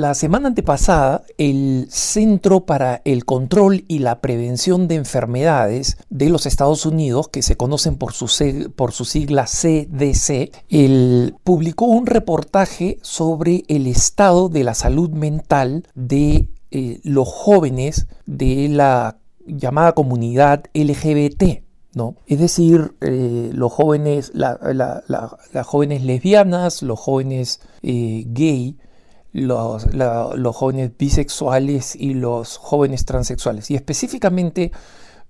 La semana antepasada, el Centro para el Control y la Prevención de Enfermedades de los Estados Unidos, que se conocen por su, sigla CDC, publicó un reportaje sobre el estado de la salud mental de eh, los jóvenes de la llamada comunidad LGBT. ¿No? Es decir, eh, los jóvenes, las jóvenes lesbianas, los jóvenes eh, gay, los, jóvenes bisexuales y los jóvenes transexuales. Y específicamente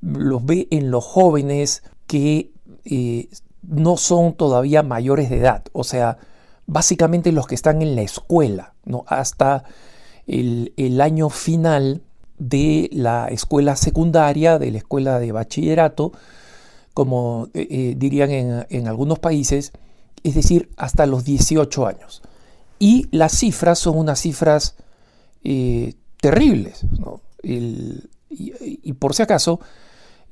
los ve en los jóvenes que eh, no son todavía mayores de edad, o sea, básicamente los que están en la escuela, hasta el, año final de la escuela secundaria, de la escuela de bachillerato, como eh, eh, dirían en, en algunos países, es decir, hasta los 18 años. Y las cifras son unas cifras eh, terribles. y, por si acaso,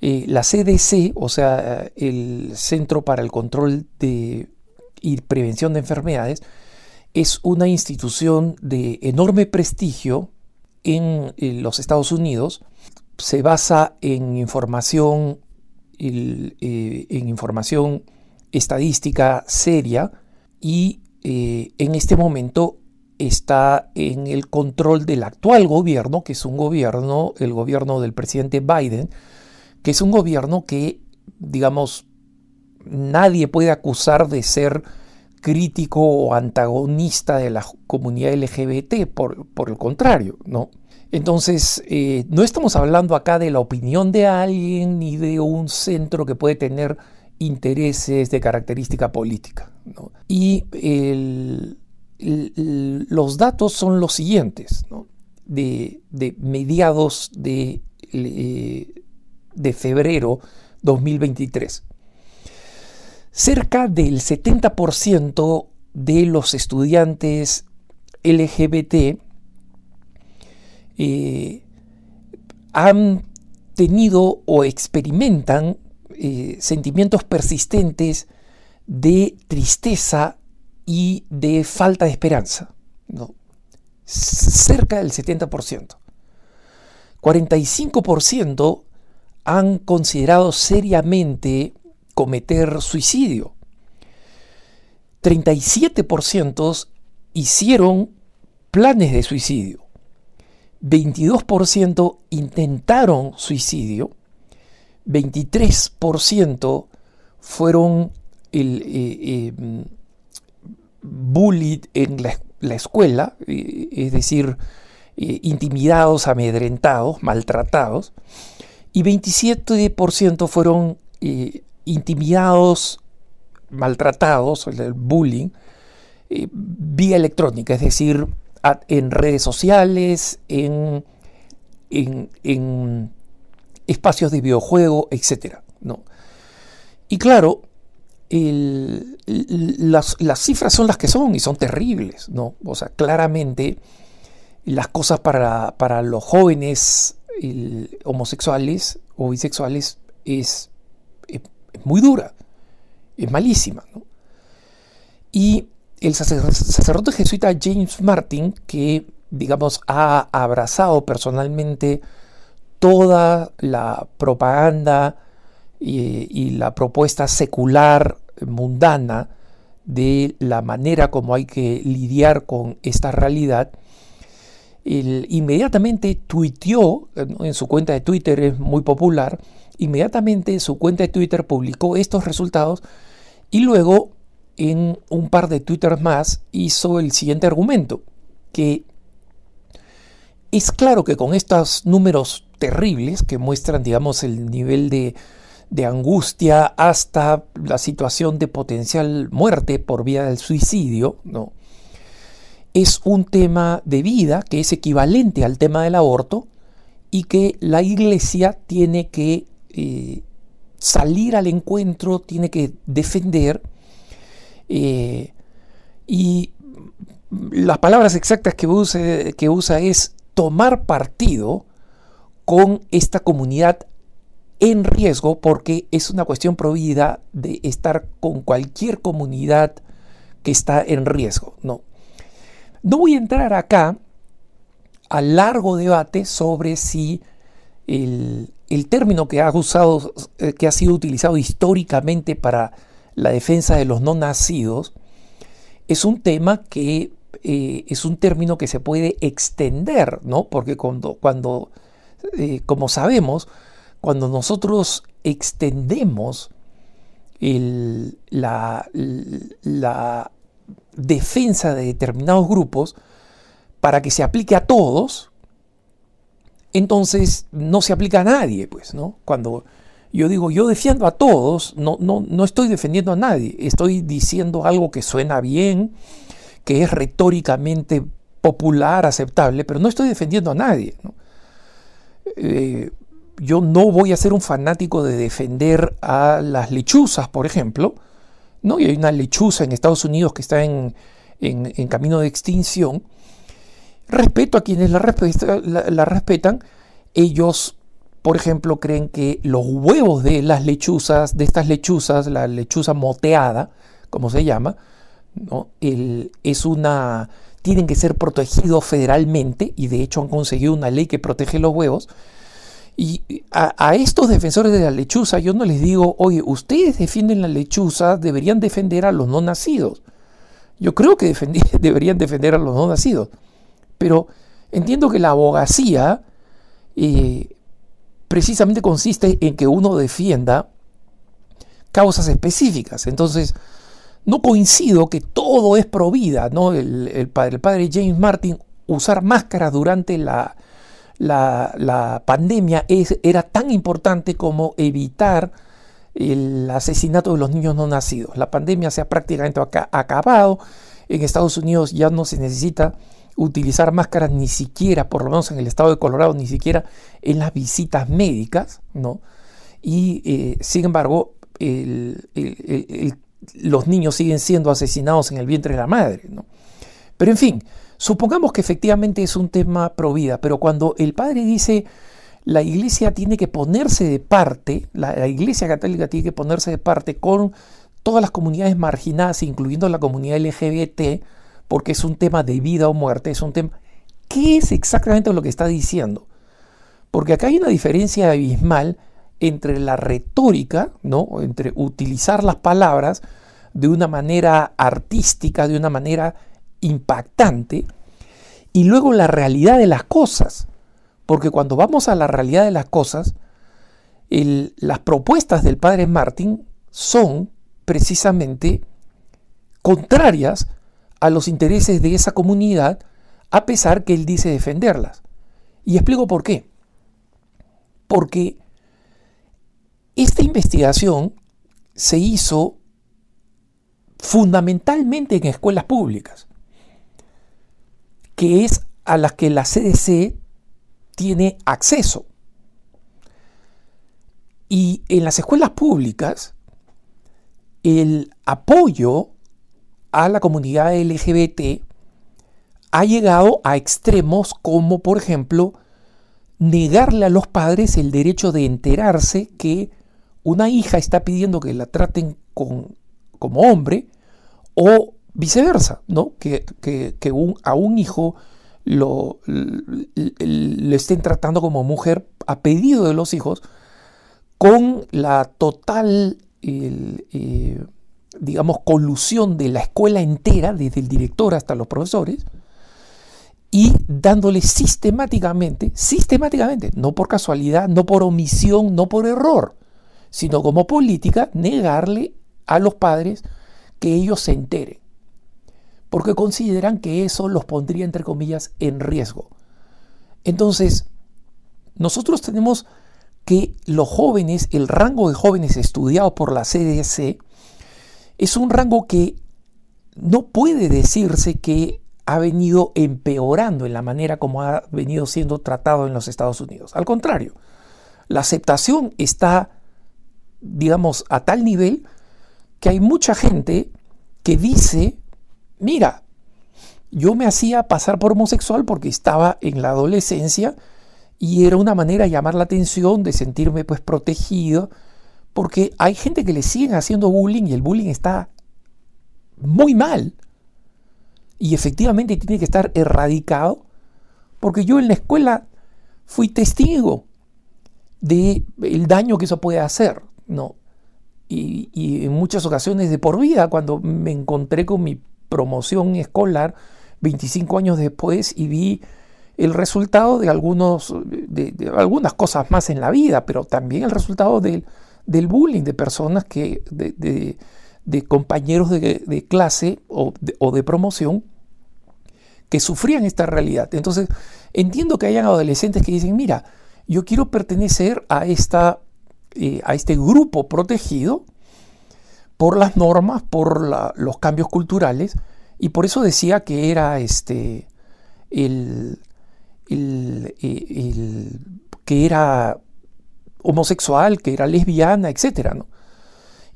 eh, la CDC, o sea, el Centro para el Control de, y Prevención de Enfermedades, es una institución de enorme prestigio en, los Estados Unidos. Se basa en información, eh, en información estadística seria y eh, en este momento está en el control del actual gobierno, que es un gobierno, el gobierno del presidente Biden, que es un gobierno que, digamos, nadie puede acusar de ser crítico o antagonista de la comunidad LGBT, por, el contrario, ¿no? Entonces, eh, no estamos hablando acá de la opinión de alguien ni de un centro que puede tener intereses de característica política. Y los datos son los siguientes, de, mediados de, eh, de febrero 2023. Cerca del 70% de los estudiantes LGBT eh, han tenido o experimentan eh, sentimientos persistentes de tristeza y de falta de esperanza. Cerca del 70%. 45% han considerado seriamente cometer suicidio. 37% hicieron planes de suicidio. 22% intentaron suicidio. 23% fueron el mm, bullying en la, escuela, es decir, eh, intimidados, amedrentados, maltratados, y 27% fueron eh, intimidados, maltratados, el bullying, eh, vía electrónica, es decir, en redes sociales, en, en, espacios de videojuego, etc. ¿no? Y claro, las, cifras son las que son y son terribles, ¿no? O sea, claramente las cosas para, los jóvenes homosexuales o bisexuales es, muy dura, es malísima, Y el sacerdote jesuita James Martin, que digamos ha abrazado personalmente toda la propaganda, y, la propuesta secular mundana de la manera como hay que lidiar con esta realidad, él inmediatamente tuiteó en su cuenta de Twitter, es muy popular, inmediatamente su cuenta de Twitter publicó estos resultados y luego en un par de Twitter más hizo el siguiente argumento, que es claro que con estos números terribles que muestran, digamos, el nivel de de angustia hasta la situación de potencial muerte por vía del suicidio, ¿no? es un tema de vida que es equivalente al tema del aborto y que la iglesia tiene que eh, salir al encuentro, tiene que defender. Eh, y las palabras exactas que usa, que usa es tomar partido con esta comunidad en riesgo porque es una cuestión prohibida de estar con cualquier comunidad que está en riesgo. No, no voy a entrar acá a largo debate sobre si el, término que ha, usado, eh, que ha sido utilizado históricamente para la defensa de los no nacidos es un tema que eh, es un término que se puede extender, ¿no? Porque cuando, cuando eh, como sabemos, cuando nosotros extendemos la, defensa de determinados grupos para que se aplique a todos, entonces no se aplica a nadie, pues, ¿no? Cuando yo digo yo defiendo a todos, no, no, no estoy defendiendo a nadie, estoy diciendo algo que suena bien, que es retóricamente popular, aceptable, pero no estoy defendiendo a nadie, eh, yo no voy a ser un fanático de defender a las lechuzas, por ejemplo, ¿no? Y hay una lechuza en Estados Unidos que está en, camino de extinción. Respeto a quienes la, respetan. Ellos, por ejemplo, creen que los huevos de las lechuzas, de estas lechuzas, la lechuza moteada, como se llama, ¿no? es una, tienen que ser protegidos federalmente y de hecho han conseguido una ley que protege los huevos. Y a, estos defensores de la lechuza yo no les digo, oye, ustedes defienden la lechuza, deberían defender a los no nacidos. Yo creo que deberían defender a los no nacidos. Pero entiendo que la abogacía eh, precisamente consiste en que uno defienda causas específicas. Entonces, no coincido que todo es vida, ¿no? El, el, padre James Martin usar máscaras durante la, la, pandemia es, era tan importante como evitar el asesinato de los niños no nacidos. La pandemia se ha prácticamente acabado. En Estados Unidos ya no se necesita utilizar máscaras ni siquiera, por lo menos en el estado de Colorado, ni siquiera en las visitas médicas, ¿no? Y eh, sin embargo, los niños siguen siendo asesinados en el vientre de la madre, ¿no? Pero en fin, Supongamos que efectivamente es un tema pro vida, pero cuando el padre dice la iglesia tiene que ponerse de parte, la, iglesia católica tiene que ponerse de parte con todas las comunidades marginadas, incluyendo la comunidad LGBT, porque es un tema de vida o muerte, es un tema... ¿Qué es exactamente lo que está diciendo? Porque acá hay una diferencia abismal entre la retórica, ¿no? entre utilizar las palabras de una manera artística, de una manera impactante y luego la realidad de las cosas. Porque cuando vamos a la realidad de las cosas, las propuestas del padre Martin son precisamente contrarias a los intereses de esa comunidad, a pesar que él dice defenderlas. Y explico por qué. Porque esta investigación se hizo fundamentalmente en escuelas públicas que es a las que la CDC tiene acceso. Y en las escuelas públicas, el apoyo a la comunidad LGBT ha llegado a extremos como, por ejemplo, negarle a los padres el derecho de enterarse que una hija está pidiendo que la traten como hombre o viceversa, ¿no? Que, a un hijo lo, estén tratando como mujer a pedido de los hijos con la total, eh, digamos, colusión de la escuela entera, desde el director hasta los profesores, y dándole sistemáticamente, sistemáticamente, no por casualidad, no por omisión, no por error, sino como política, negarle a los padres que ellos se enteren porque consideran que eso los pondría, entre comillas, en riesgo. Entonces, nosotros tenemos que los jóvenes, el rango de jóvenes estudiado por la CDC, es un rango que no puede decirse que ha venido empeorando en la manera como ha venido siendo tratado en los Estados Unidos. Al contrario, la aceptación está, digamos, a tal nivel que hay mucha gente que dice mira, yo me hacía pasar por homosexual porque estaba en la adolescencia y era una manera de llamar la atención, de sentirme pues protegido, porque hay gente que le siguen haciendo bullying y el bullying está muy mal. Y efectivamente tiene que estar erradicado, porque yo en la escuela fui testigo de el daño que eso puede hacer, ¿no? Y, y en muchas ocasiones de por vida, cuando me encontré con mi promoción escolar 25 años después y vi el resultado de, algunos, de, algunas cosas más en la vida, pero también el resultado del, del bullying de personas que, de, de, compañeros de, clase o de, promoción que sufrían esta realidad. Entonces, entiendo que hayan adolescentes que dicen, mira, yo quiero pertenecer a, esta, eh, a este grupo protegido por las normas, por los cambios culturales, y por eso decía que era este el, eh, que era homosexual, que era lesbiana, etc. ¿no?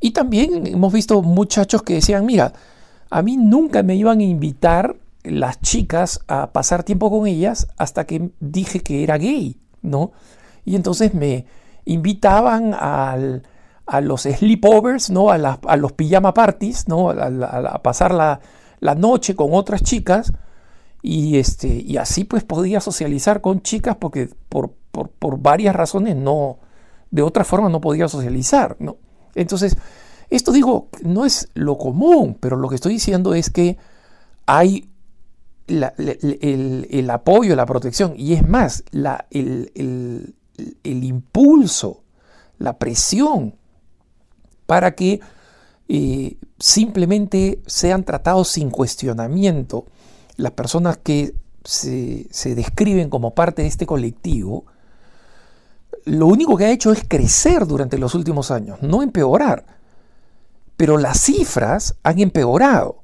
Y también hemos visto muchachos que decían, mira, a mí nunca me iban a invitar las chicas a pasar tiempo con ellas hasta que dije que era gay, ¿no? Y entonces me invitaban al, a los sleepovers, ¿no? a, los pijama parties, ¿no? a, pasar la, noche con otras chicas. Y, este, y así pues podía socializar con chicas porque por, varias razones no, de otra forma no podía socializar. ¿no? Entonces, esto digo, no es lo común, pero lo que estoy diciendo es que hay el, apoyo, la protección, y es más, la, el, el impulso, la presión para que simplemente sean tratados sin cuestionamiento. Las personas que se, se describen como parte de este colectivo, lo único que ha hecho es crecer durante los últimos años, no empeorar. Pero las cifras han empeorado.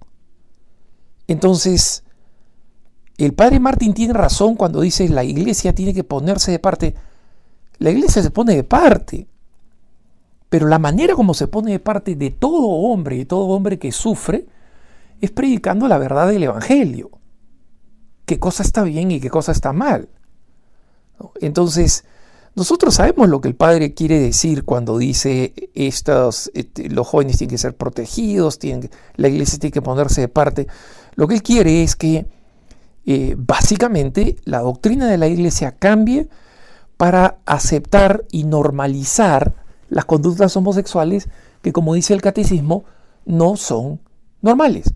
Entonces, el padre Martín tiene razón cuando dice la iglesia tiene que ponerse de parte. La iglesia se pone de parte. Pero la manera como se pone de parte de todo hombre y todo hombre que sufre es predicando la verdad del Evangelio. Qué cosa está bien y qué cosa está mal. Entonces, nosotros sabemos lo que el padre quiere decir cuando dice estos, este, los jóvenes tienen que ser protegidos, tienen, la iglesia tiene que ponerse de parte. Lo que él quiere es que eh, básicamente la doctrina de la iglesia cambie para aceptar y normalizar las conductas homosexuales que, como dice el catecismo, no son normales.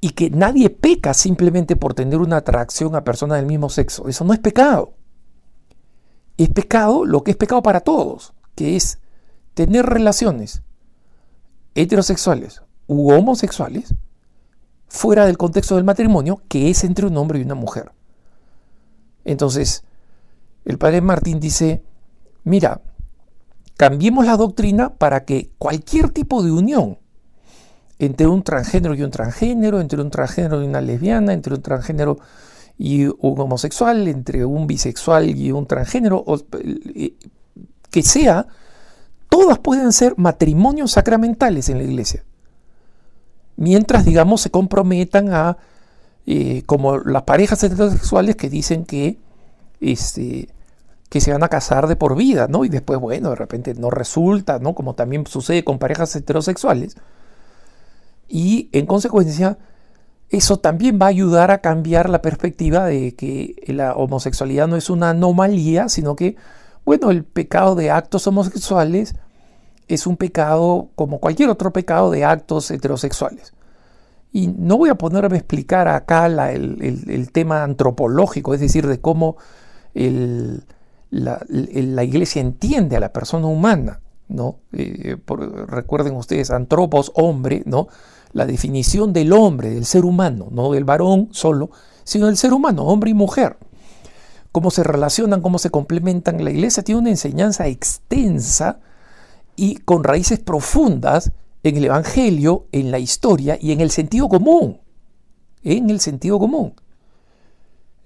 Y que nadie peca simplemente por tener una atracción a personas del mismo sexo. Eso no es pecado. Es pecado lo que es pecado para todos, que es tener relaciones heterosexuales u homosexuales fuera del contexto del matrimonio, que es entre un hombre y una mujer. Entonces, el padre Martín dice, mira, cambiemos la doctrina para que cualquier tipo de unión entre un transgénero y un transgénero, entre un transgénero y una lesbiana, entre un transgénero y un homosexual, entre un bisexual y un transgénero, eh, que sea, todas pueden ser matrimonios sacramentales en la iglesia. Mientras, digamos, se comprometan a, eh, como las parejas heterosexuales que dicen que este, que se van a casar de por vida, ¿no? Y después, bueno, de repente no resulta, ¿no? Como también sucede con parejas heterosexuales. Y en consecuencia, eso también va a ayudar a cambiar la perspectiva de que la homosexualidad no es una anomalía, sino que, bueno, el pecado de actos homosexuales es un pecado como cualquier otro pecado de actos heterosexuales. Y no voy a ponerme a explicar acá el, tema antropológico, es decir, de cómo el, la, iglesia entiende a la persona humana, ¿no? Eh, recuerden ustedes, antropos, hombre, ¿no? La definición del hombre, del ser humano, no del varón solo, sino del ser humano, hombre y mujer. Cómo se relacionan, cómo se complementan. La iglesia tiene una enseñanza extensa y con raíces profundas en el Evangelio, en la historia y en el sentido común. En el sentido común.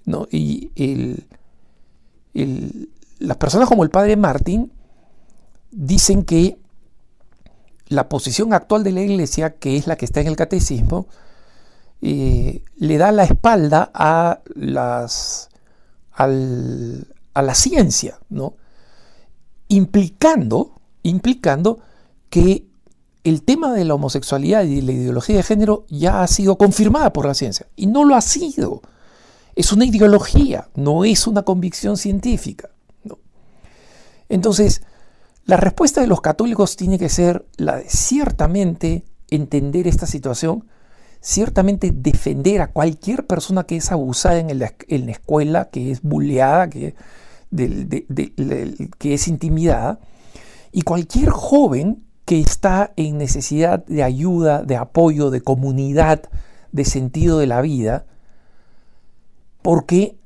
¿no? Y el, las personas como el padre Martín dicen que la posición actual de la iglesia, que es la que está en el catecismo, eh, le da la espalda a, las, a la ciencia, ¿no? implicando, implicando que el tema de la homosexualidad y la ideología de género ya ha sido confirmada por la ciencia, y no lo ha sido. Es una ideología, no es una convicción científica. Entonces, la respuesta de los católicos tiene que ser la de ciertamente entender esta situación, ciertamente defender a cualquier persona que es abusada en, la, en la escuela, que es bulleada, que, que es intimidada, y cualquier joven que está en necesidad de ayuda, de apoyo, de comunidad, de sentido de la vida, porque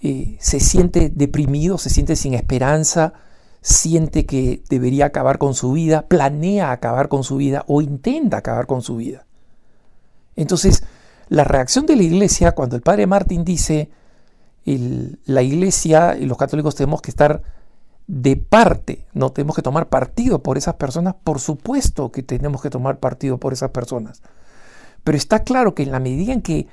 eh, se siente deprimido, se siente sin esperanza, siente que debería acabar con su vida, planea acabar con su vida o intenta acabar con su vida. Entonces, la reacción de la iglesia cuando el padre Martín dice, la iglesia y los católicos tenemos que estar de parte, no tenemos que tomar partido por esas personas, por supuesto que tenemos que tomar partido por esas personas. Pero está claro que en la medida en que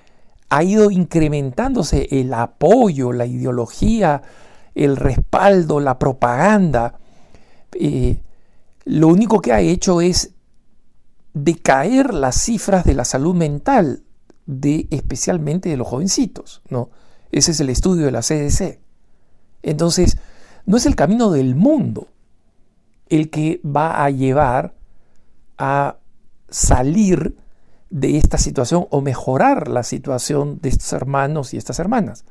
ha ido incrementándose el apoyo, la ideología, el respaldo, la propaganda. Eh, lo único que ha hecho es decaer las cifras de la salud mental, de, especialmente de los jovencitos. ¿no? Ese es el estudio de la CDC. Entonces, no es el camino del mundo el que va a llevar a salir de esta situación o mejorar la situación de estos hermanos y estas hermanas.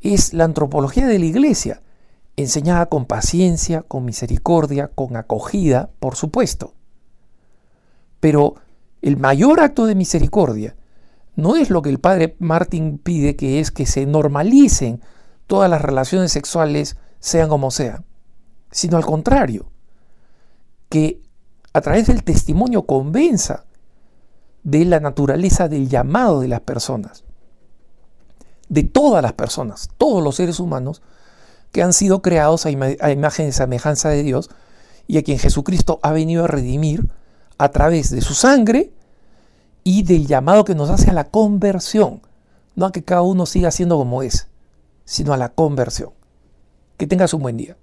Es la antropología de la iglesia, enseñada con paciencia, con misericordia, con acogida, por supuesto. Pero el mayor acto de misericordia no es lo que el padre Martín pide, que es que se normalicen todas las relaciones sexuales, sean como sean, sino al contrario, que a través del testimonio convenza de la naturaleza del llamado de las personas, de todas las personas, todos los seres humanos que han sido creados a, imagen y semejanza de Dios y a quien Jesucristo ha venido a redimir a través de su sangre y del llamado que nos hace a la conversión, no a que cada uno siga siendo como es, sino a la conversión. Que tengas un buen día.